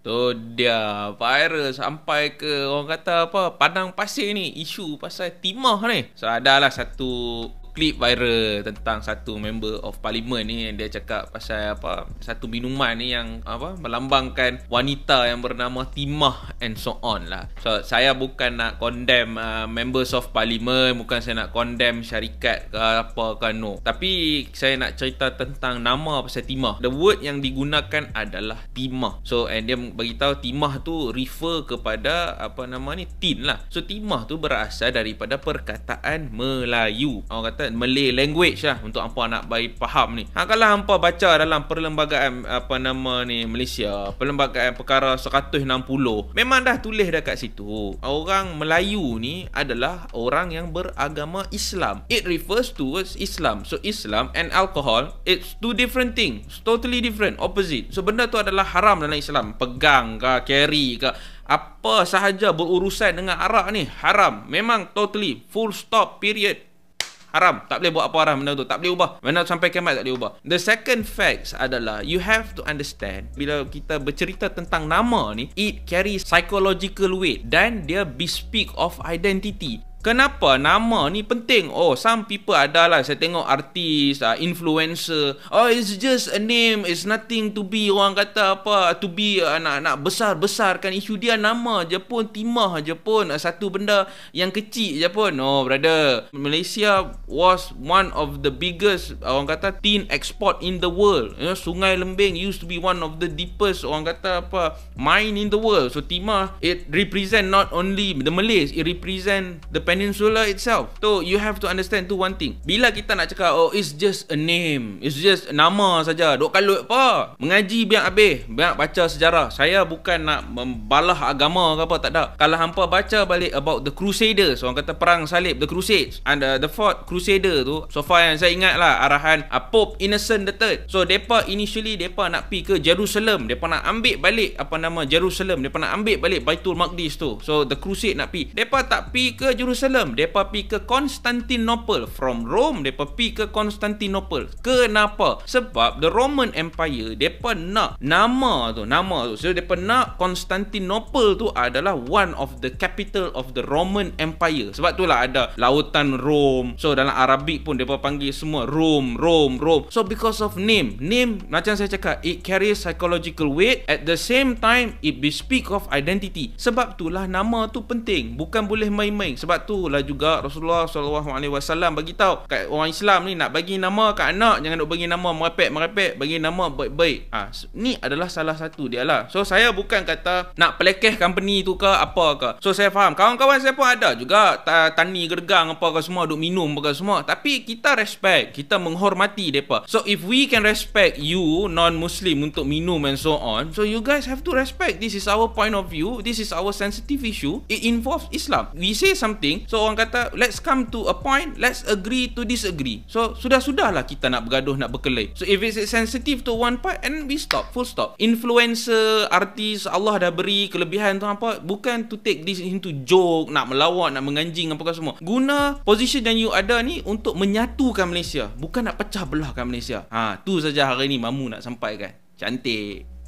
Tu dia viral sampai ke orang kata apa Padang Pasir ni isu pasal timah ni. So adalah satu Klip viral tentang satu member of parliament ni yang dia cakap pasal apa satu minuman ni yang apa melambangkan wanita yang bernama timah and so on lah. So saya bukan nak condemn uh, members of parliament, bukan saya nak condemn syarikat ke apa ke no. Tapi saya nak cerita tentang nama pasal timah. The word yang digunakan adalah timah. So and dia bagi tahu timah tu refer kepada apa nama ni tin lah. So timah tu berasal daripada perkataan Melayu. Orang kata kata Malay language lah untuk hangpa nak bagi faham ni. Ha kalau hangpa baca dalam perlembagaan apa nama ni Malaysia, perlembagaan perkara 160, memang dah tulis dekat situ. Orang Melayu ni adalah orang yang beragama Islam. It refers to Islam. So Islam and alcohol, it's two different things, totally different, opposite. So benda tu adalah haram dalam Islam. Pegang ke, carry ke, apa sahaja berurusan dengan arak ni haram memang totally full stop period haram tak boleh buat apa arah benda tu tak boleh ubah benda sampai kiamat tak boleh ubah the second facts adalah you have to understand bila kita bercerita tentang nama ni it carries psychological weight dan dia bespeak of identity Kenapa nama ni penting? Oh, some people adalah saya tengok artis, uh, influencer. Oh, it's just a name. It's nothing to be orang kata apa to be uh, nak nak besar-besarkan isu dia nama je pun timah je pun uh, satu benda yang kecil je pun. oh, brother. Malaysia was one of the biggest orang kata tin export in the world. You know, Sungai Lembing used to be one of the deepest orang kata apa mine in the world. So timah it represent not only the Malays, it represent the peninsula itself. So you have to understand tu one thing. Bila kita nak cakap oh it's just a name, it's just nama saja. Dok kalut apa? Mengaji biar habis, biar baca sejarah. Saya bukan nak membalah agama ke apa tak ada. Kalau hangpa baca balik about the crusaders, orang kata perang salib, the crusades and uh, the fourth crusader tu, so far yang saya ingat lah arahan uh, Pope Innocent the third. So depa initially depa nak pergi ke Jerusalem, depa nak ambil balik apa nama Jerusalem, depa nak ambil balik Baitul Maqdis tu. So the crusade nak pergi. Depa tak pergi ke Jerusalem Jerusalem, mereka pergi ke Constantinople. From Rome, mereka pergi ke Constantinople. Kenapa? Sebab the Roman Empire, mereka nak nama tu, nama tu. So, mereka nak Constantinople tu adalah one of the capital of the Roman Empire. Sebab tu lah ada lautan Rome. So, dalam Arabic pun mereka panggil semua Rome, Rome, Rome. So, because of name. Name, macam saya cakap, it carries psychological weight. At the same time, it bespeak of identity. Sebab tu lah nama tu penting. Bukan boleh main-main. Sebab tu satu lah juga Rasulullah sallallahu alaihi wasallam bagi tahu kat orang Islam ni nak bagi nama kat anak jangan nak bagi nama merepek-merepek bagi nama baik-baik ah ha, ni adalah salah satu dia lah so saya bukan kata nak pelekeh company tu ke apa ke so saya faham kawan-kawan saya pun ada juga tani gergang apa ke semua duk minum apa semua tapi kita respect kita menghormati depa so if we can respect you non muslim untuk minum and so on so you guys have to respect this is our point of view this is our sensitive issue it involves islam we say something So orang kata Let's come to a point Let's agree to disagree So sudah-sudahlah kita nak bergaduh Nak berkelai So if it's sensitive to one part And we stop Full stop Influencer Artis Allah dah beri kelebihan tu apa Bukan to take this into joke Nak melawak Nak menganjing Apakah semua Guna position yang you ada ni Untuk menyatukan Malaysia Bukan nak pecah belahkan Malaysia Ha tu saja hari ni Mamu nak sampaikan Cantik